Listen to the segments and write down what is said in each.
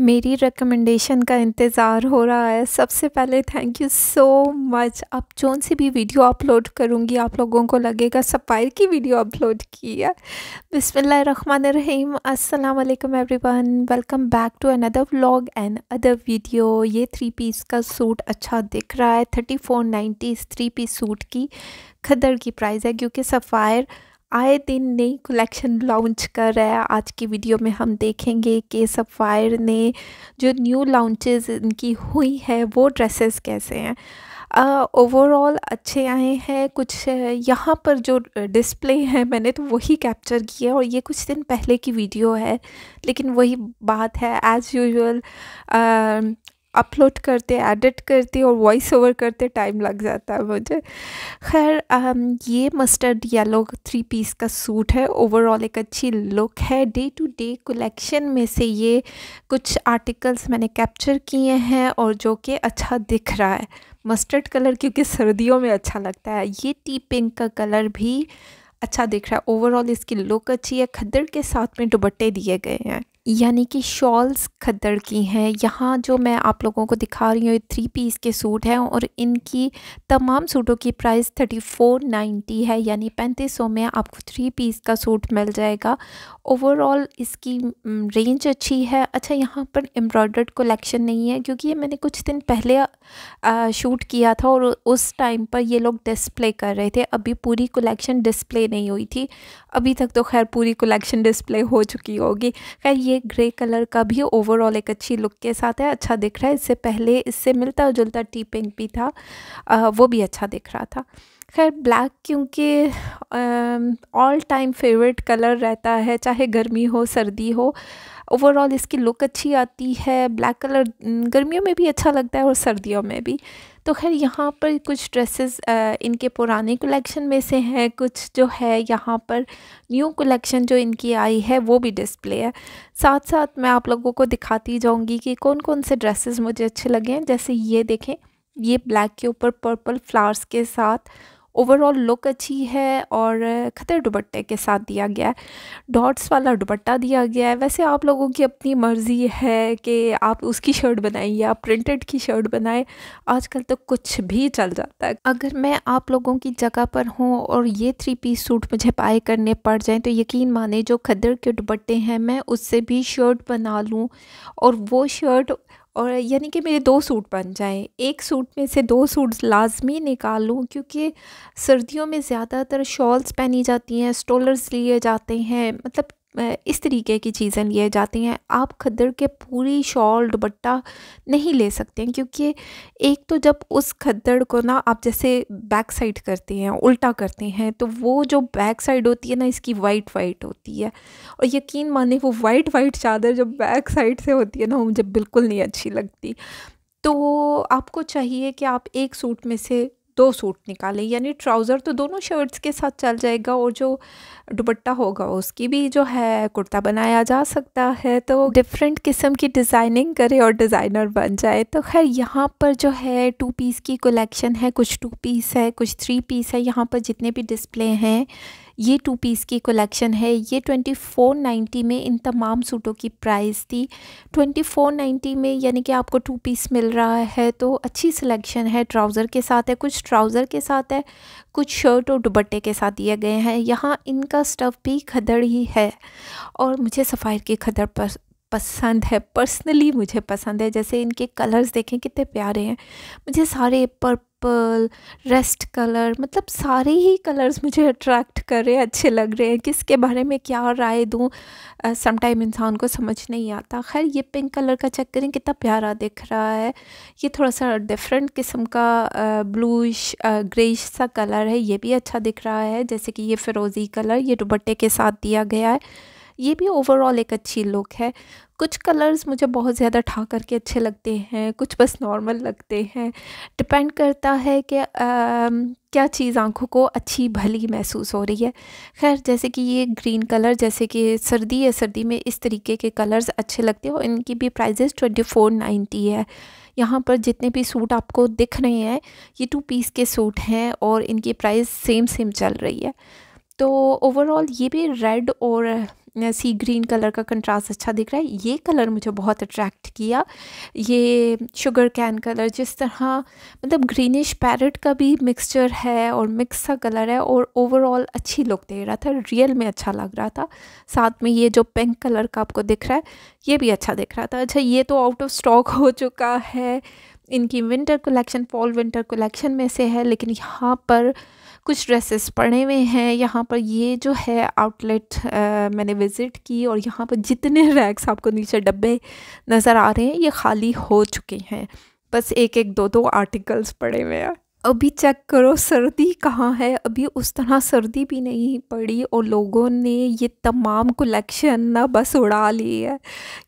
मेरी रिकमेंडेशन का इंतज़ार हो रहा है सबसे पहले थैंक यू सो मच आप जौन सी भी वीडियो अपलोड करूँगी आप लोगों को लगेगा सफ़ायर की वीडियो अपलोड की है बिसमिल्ल रन रहीम अस्सलाम वालेकुम everyone welcome back to another vlog and other video ये थ्री पीस का सूट अच्छा दिख रहा है thirty four three piece suit की खदर की प्राइस है क्योंकि सफ़ायर आए दिन नई कलेक्शन लॉन्च कर रहा है आज की वीडियो में हम देखेंगे कि सफ़ायर ने जो न्यू लॉन्चेस इनकी हुई है वो ड्रेसेस कैसे हैं ओवरऑल uh, अच्छे आए हैं कुछ यहाँ पर जो डिस्प्ले है मैंने तो वही कैप्चर किया और ये कुछ दिन पहले की वीडियो है लेकिन वही बात है एज़ यूजल अपलोड करते एडिट करते और वॉइस ओवर करते टाइम लग जाता है मुझे खैर um, ये मस्टर्ड येलो थ्री पीस का सूट है ओवरऑल एक अच्छी लुक है डे टू डे कलेक्शन में से ये कुछ आर्टिकल्स मैंने कैप्चर किए हैं और जो कि अच्छा दिख रहा है मस्टर्ड कलर क्योंकि सर्दियों में अच्छा लगता है ये टी पिंक का कलर भी अच्छा दिख रहा है ओवरऑल इसकी लुक अच्छी है खद्दर के साथ में दुबट्टे दिए गए हैं यानी कि शॉल्स खद्दड़ की हैं यहाँ जो मैं आप लोगों को दिखा रही हूँ ये थ्री पीस के सूट हैं और इनकी तमाम सूटों की प्राइस थर्टी फोर नाइन्टी है यानी पैंतीस सौ में आपको थ्री पीस का सूट मिल जाएगा ओवरऑल इसकी रेंज अच्छी है अच्छा यहाँ पर एम्ब्रॉयडर्ड कलेक्शन नहीं है क्योंकि ये मैंने कुछ दिन पहले आ, शूट किया था और उस टाइम पर ये लोग डिस्प्ले कर रहे थे अभी पूरी कलेक्शन डिस्प्ले नहीं हुई थी अभी तक तो खैर पूरी कलेक्शन डिस्प्ले हो चुकी होगी खैर ये ग्रे कलर का भी ओवरऑल एक अच्छी लुक के साथ है अच्छा दिख रहा है इससे पहले इससे मिलता जुलता टी पिंक भी था आ, वो भी अच्छा दिख रहा था खैर ब्लैक क्योंकि ऑल टाइम फेवरेट कलर रहता है चाहे गर्मी हो सर्दी हो ओवरऑल इसकी लुक अच्छी आती है ब्लैक कलर गर्मियों में भी अच्छा लगता है और सर्दियों में भी तो खैर यहाँ पर कुछ ड्रेसेस इनके पुराने कलेक्शन में से हैं कुछ जो है यहाँ पर न्यू कलेक्शन जो इनकी आई है वो भी डिस्प्ले है साथ साथ मैं आप लोगों को दिखाती जाऊँगी कि कौन कौन से ड्रेसेस मुझे अच्छे लगे हैं जैसे ये देखें ये ब्लैक के ऊपर पर्पल फ्लावर्स के साथ ओवरऑल लुक अच्छी है और खतर दुपट्टे के साथ दिया गया है डॉट्स वाला दुपट्टा दिया गया है वैसे आप लोगों की अपनी मर्ज़ी है कि आप उसकी शर्ट बनाएं या प्रिंटेड की शर्ट बनाएं आजकल तो कुछ भी चल जाता है अगर मैं आप लोगों की जगह पर हूँ और ये थ्री पीस सूट मुझे पाए करने पड़ जाएँ तो यकीन माने जो खदर के दुपट्टे हैं मैं उससे भी शर्ट बना लूँ और वो शर्ट और यानी कि मेरे दो सूट बन जाएं एक सूट में से दो सूट लाजमी निकाल लूँ क्योंकि सर्दियों में ज़्यादातर शॉल्स पहनी जाती हैं स्टोलर्स लिए जाते हैं मतलब इस तरीके की चीज़ें लिए जाती हैं आप खद्दर के पूरी शॉल दुपट्टा नहीं ले सकते हैं क्योंकि एक तो जब उस खद्दर को ना आप जैसे बैक साइड करते हैं उल्टा करते हैं तो वो जो बैक साइड होती है ना इसकी वाइट वाइट होती है और यकीन माने वो वाइट वाइट चादर जो बैक साइड से होती है ना वो मुझे बिल्कुल नहीं अच्छी लगती तो आपको चाहिए कि आप एक सूट में से दो सूट निकालें यानी ट्राउज़र तो दोनों शर्ट्स के साथ चल जाएगा और जो दुपट्टा होगा उसकी भी जो है कुर्ता बनाया जा सकता है तो डिफरेंट किस्म की डिज़ाइनिंग करें और डिज़ाइनर बन जाए तो खैर यहाँ पर जो है टू पीस की कलेक्शन है कुछ टू पीस है कुछ थ्री पीस है यहाँ पर जितने भी डिस्प्ले हैं ये टू पीस की कलेक्शन है ये ट्वेंटी फ़ोर नाइन्टी में इन तमाम सूटों की प्राइस थी ट्वेंटी फ़ोर नाइन्टी में यानी कि आपको टू पीस मिल रहा है तो अच्छी सिलेक्शन है ट्राउज़र के साथ है कुछ ट्राउज़र के साथ है कुछ शर्ट और दुबट्टे के साथ दिए गए हैं यहाँ इनका स्टफ़ भी खदड़ ही है और मुझे सफ़ायर की खदड़ पर पसंद है पर्सनली मुझे पसंद है जैसे इनके कलर्स देखें कितने प्यारे हैं मुझे सारे पर पर्पल रेस्ट कलर मतलब सारे ही कलर्स मुझे अट्रैक्ट कर रहे हैं अच्छे लग रहे हैं किसके बारे में क्या राय दूँ समटाइम इंसान को समझ नहीं आता खैर ये पिंक कलर का चेक करें कितना प्यारा दिख रहा है ये थोड़ा सा डिफरेंट किस्म का ब्लूश ग्रेश सा कलर है ये भी अच्छा दिख रहा है जैसे कि ये फिरोज़ी कलर ये दुबट्टे के साथ दिया गया है ये भी ओवरऑल एक अच्छी लुक है कुछ कलर्स मुझे बहुत ज़्यादा ठा करके अच्छे लगते हैं कुछ बस नॉर्मल लगते हैं डिपेंड करता है कि आ, क्या चीज़ आंखों को अच्छी भली महसूस हो रही है खैर जैसे कि ये ग्रीन कलर जैसे कि सर्दी है सर्दी में इस तरीके के कलर्स अच्छे लगते हैं और इनकी भी प्राइजेस ट्वेंटी फोर नाइन्टी है यहाँ पर जितने भी सूट आपको दिख रहे हैं ये टू पीस के सूट हैं और इनकी प्राइस सेम सेम चल रही है तो ओवरऑल ये भी रेड और सी ग्रीन कलर का कंट्रास्ट अच्छा दिख रहा है ये कलर मुझे बहुत अट्रैक्ट किया ये शुगर कैन कलर जिस तरह मतलब ग्रीनिश पैरट का भी मिक्सचर है और मिक्स सा कलर है और ओवरऑल अच्छी लुक दे रहा था रियल में अच्छा लग रहा था साथ में ये जो पिंक कलर का आपको दिख रहा है ये भी अच्छा दिख रहा था अच्छा ये तो आउट ऑफ स्टॉक हो चुका है इनकी winter collection fall winter collection में से है लेकिन यहाँ पर कुछ ड्रेसेस पड़े हुए हैं यहाँ पर ये जो है आउटलेट मैंने विज़िट की और यहाँ पर जितने रैक्स आपको नीचे डब्बे नज़र आ रहे हैं ये खाली हो चुके हैं बस एक एक दो दो आर्टिकल्स पड़े हुए हैं अभी चेक करो सर्दी कहाँ है अभी उस तरह सर्दी भी नहीं पड़ी और लोगों ने ये तमाम कलेक्शन ना बस उड़ा ली है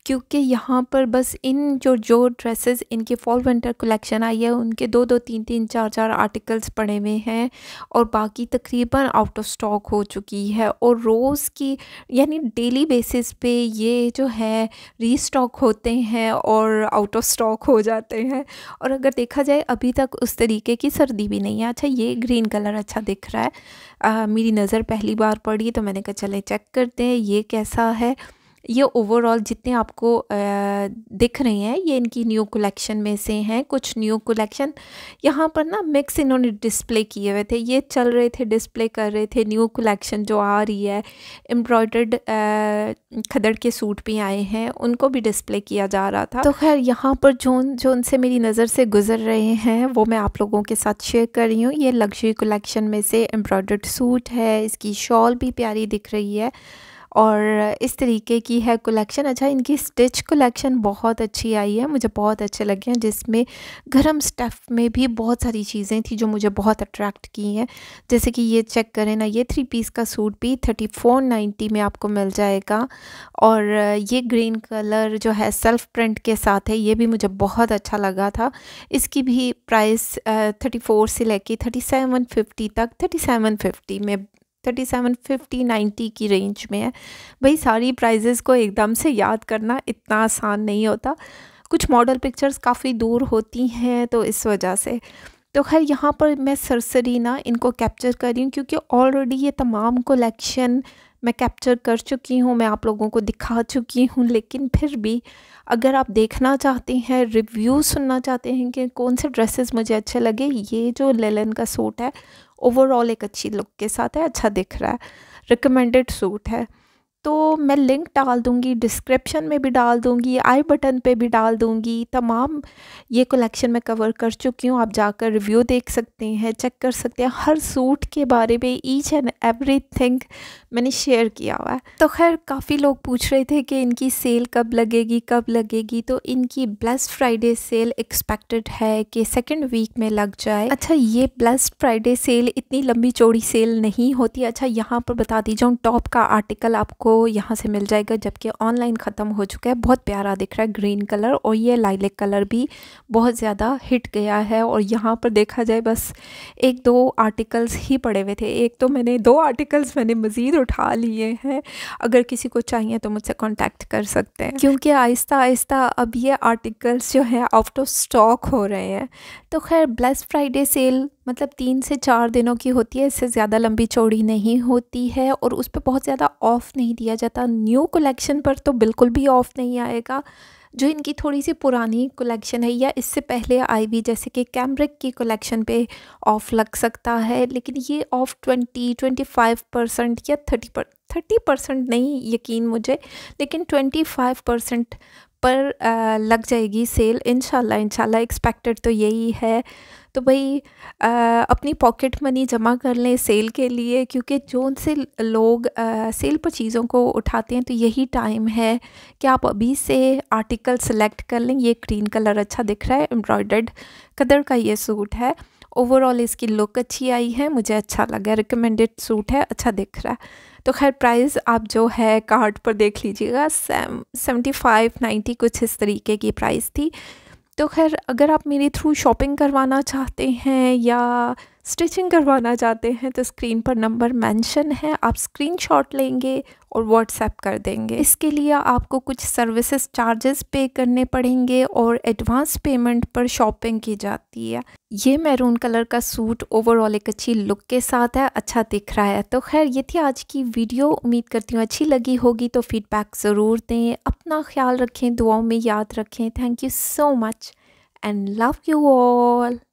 क्योंकि यहाँ पर बस इन जो जो ड्रेसेस इनके फॉल विंटर कलेक्शन आई है उनके दो दो तीन तीन चार चार आर्टिकल्स पड़े हुए हैं और बाकी तकरीबन आउट ऑफ स्टॉक हो चुकी है और रोज़ की यानी डेली बेसिस पे ये जो है रीस्टॉक होते हैं और आउट ऑफ स्टॉक हो जाते हैं और अगर देखा जाए अभी तक उस तरीके की सर सर्दी भी नहीं है अच्छा ये ग्रीन कलर अच्छा दिख रहा है आ, मेरी नज़र पहली बार पड़ी तो मैंने कहा चले चेक करते हैं ये कैसा है ये ओवरऑल जितने आपको दिख रहे हैं ये इनकी न्यू कलेक्शन में से हैं कुछ न्यू कलेक्शन यहाँ पर ना मिक्स इन्होंने डिस्प्ले किए हुए थे ये चल रहे थे डिस्प्ले कर रहे थे न्यू कलेक्शन जो आ रही है एम्ब्रॉयडर्ड खदड़ के सूट भी आए हैं उनको भी डिस्प्ले किया जा रहा था तो खैर यहाँ पर जो जो उनसे मेरी नज़र से गुजर रहे हैं वो मैं आप लोगों के साथ शेयर कर रही हूँ ये लग्जरी कलेक्शन में से एम्ब्रॉयडर्ड सूट है इसकी शॉल भी प्यारी दिख रही है और इस तरीके की है कलेक्शन अच्छा इनकी स्टिच कलेक्शन बहुत अच्छी आई है मुझे बहुत अच्छे लगे हैं जिसमें गर्म स्टफ़ में भी बहुत सारी चीज़ें थी जो मुझे बहुत अट्रैक्ट की हैं जैसे कि ये चेक करें ना ये थ्री पीस का सूट भी थर्टी फोर नाइन्टी में आपको मिल जाएगा और ये ग्रीन कलर जो है सेल्फ प्रिंट के साथ है ये भी मुझे बहुत अच्छा लगा था इसकी भी प्राइस थर्टी फोर से लेके थर्टी सेवन फिफ्टी तक थर्टी सेवन फिफ्टी में थर्टी सेवन फिफ्टी नाइन्टी की रेंज में है भाई सारी प्राइजेस को एकदम से याद करना इतना आसान नहीं होता कुछ मॉडल पिक्चर्स काफ़ी दूर होती हैं तो इस वजह से तो खैर यहाँ पर मैं सरसरी ना इनको कैप्चर कर रही हूँ क्योंकि ऑलरेडी ये तमाम कलेक्शन मैं कैप्चर कर चुकी हूँ मैं आप लोगों को दिखा चुकी हूँ लेकिन फिर भी अगर आप देखना चाहते हैं रिव्यू सुनना चाहते हैं कि कौन से ड्रेसेस मुझे अच्छे लगे ये जो लेलन का सूट है ओवरऑल एक अच्छी लुक के साथ है अच्छा दिख रहा है रिकमेंडेड सूट है तो मैं लिंक डाल दूंगी डिस्क्रिप्शन में भी डाल दूंगी आई बटन पे भी डाल दूँगी तमाम ये कलेक्शन मैं कवर कर चुकी हूँ आप जाकर रिव्यू देख सकते हैं चेक कर सकते हैं हर सूट के बारे में ईच एंड एवरी थिंग मैंने शेयर किया हुआ है तो खैर काफ़ी लोग पूछ रहे थे कि इनकी सेल कब लगेगी कब लगेगी तो इनकी ब्लस फ्राइडे सेल एक्सपेक्टेड है कि सेकेंड वीक में लग जाए अच्छा ये ब्लस फ्राइडे सेल इतनी लंबी चौड़ी सेल नहीं होती अच्छा यहाँ पर बता दीजिए टॉप का आर्टिकल आपको यहाँ से मिल जाएगा जबकि ऑनलाइन ख़त्म हो चुका है बहुत प्यारा दिख रहा है ग्रीन कलर और ये लाइलिक कलर भी बहुत ज़्यादा हिट गया है और यहाँ पर देखा जाए बस एक दो आर्टिकल्स ही पड़े हुए थे एक तो मैंने दो आर्टिकल्स मैंने मज़ीद उठा लिए हैं अगर किसी को चाहिए तो मुझसे कॉन्टैक्ट कर सकते हैं क्योंकि आहिस्ता आहिस्ता अब ये आर्टिकल्स जो है आउट ऑफ स्टॉक हो रहे हैं तो खैर ब्लैस फ्राइडे सेल मतलब तीन से चार दिनों की होती है इससे ज़्यादा लंबी चौड़ी नहीं होती है और उस पर बहुत ज़्यादा ऑफ़ नहीं दिया जाता न्यू कलेक्शन पर तो बिल्कुल भी ऑफ़ नहीं आएगा जो इनकी थोड़ी सी पुरानी कलेक्शन है या इससे पहले आई भी जैसे कि कैमरिक की कलेक्शन पे ऑफ़ लग सकता है लेकिन ये off twenty twenty five percent या थर्टी पर थर्टी परसेंट नहीं यकीन मुझे लेकिन ट्वेंटी फाइव परसेंट पर आ, लग जाएगी सेल इनशाला इनशाला एक्सपेक्टेड तो यही है तो भाई अपनी पॉकेट मनी जमा कर लें सेल के लिए क्योंकि जो से लोग आ, सेल पर चीज़ों को उठाते हैं तो यही टाइम है कि आप अभी से आर्टिकल सेलेक्ट कर लें ये ग्रीन कलर अच्छा दिख रहा है एम्ब्रॉयडर्ड कदर का ये सूट है ओवरऑल इसकी लुक अच्छी आई है मुझे अच्छा लगा रिकमेंडेड सूट है अच्छा दिख रहा है तो खैर प्राइस आप जो है कार्ड पर देख लीजिएगा सेवेंटी फाइव नाइन्टी कुछ इस तरीके की प्राइस थी तो खैर अगर आप मेरे थ्रू शॉपिंग करवाना चाहते हैं या स्टिचिंग करवाना चाहते हैं तो स्क्रीन पर नंबर मेंशन है आप स्क्रीनशॉट लेंगे और व्हाट्सएप कर देंगे इसके लिए आपको कुछ सर्विसेज चार्जेस पे करने पड़ेंगे और एडवांस पेमेंट पर शॉपिंग की जाती है ये मैरून कलर का सूट ओवरऑल एक अच्छी लुक के साथ है अच्छा दिख रहा है तो खैर ये थी आज की वीडियो उम्मीद करती हूँ अच्छी लगी होगी तो फीडबैक ज़रूर दें अपना ख्याल रखें दुआओं में याद रखें thank you so much and love you all